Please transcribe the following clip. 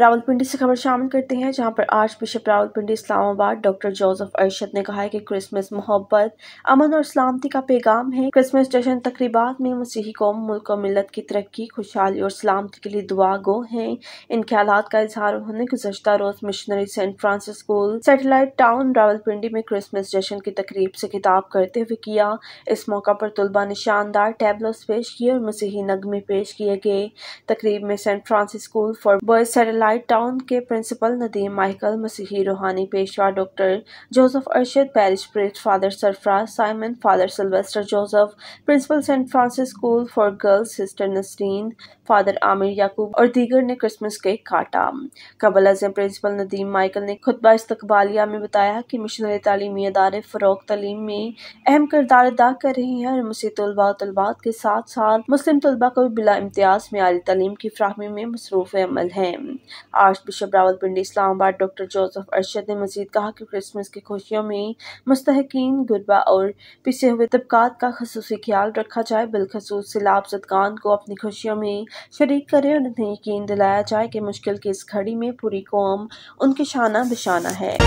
रावलपिंडी से खबर शामिल करते हैं जहां पर archbishop Rawalpindi Islamabad doctor Joseph Arshad ने कहा है कि क्रिसमस मोहब्बत अमन और सलामती का पैगाम है क्रिसमस जश्न तकरीबात में मसीही कौम मुल्क और मिलत की तरक्की खुशहाली और सलामती के लिए दुआ गो है इन ख्याल का इजहार उन्होंने गुजशत रोज missionary Saint Francis School Satellite Town Rawalpindi में क्रिसमस जश्न की तकरीब से खिताब करते हुए किया इस मौका पर तलबा ने शानदार टेबलेट्स पेश किए और मसीही नगमे पेश किए गए तकरीब में Saint Francis School for Boys Satellite Light Town के प्रिंसिपल नदीम माइकल मसीही रूहानी पेशवा doctor Joseph Arshad parish priest father Sarfaraz Simon father Sylvester Joseph principal Saint Francis School for Girls sister Nasreen father Aamir Yaqub और दीगर ने क्रिसमस केक काटा कबल अजम प्रिंसिपल नदीम माइकल ने खुतबा इस्तबालिया में बताया कि मिशनरी तलीमी अदारे फ़रोग तलीम में अहम किरदार अदा कर रहे हैं और मुसी तलबा तलबात के साथ साथ मुस्लिम तलबा को भी बिला इम्तियाज़ मीरी तलीम की फ्राहमी में मसरूफ़ अमल हैं archbishop Rawalpindi Islamabad doctor Joseph Arshad ने मजीद कहा कि क्रिसमस की खुशियों में मुस्तकिन गुरबा और पिसे हुए तबकात का खसूस ख्याल रखा जाए बिलखसूस सिलाब जदगान को अपनी खुशियों में शरीक करें और उन्हें यकीन दिलाया जाए कि मुश्किल की इस घड़ी में पूरी कौम उनके शाना बिशाना है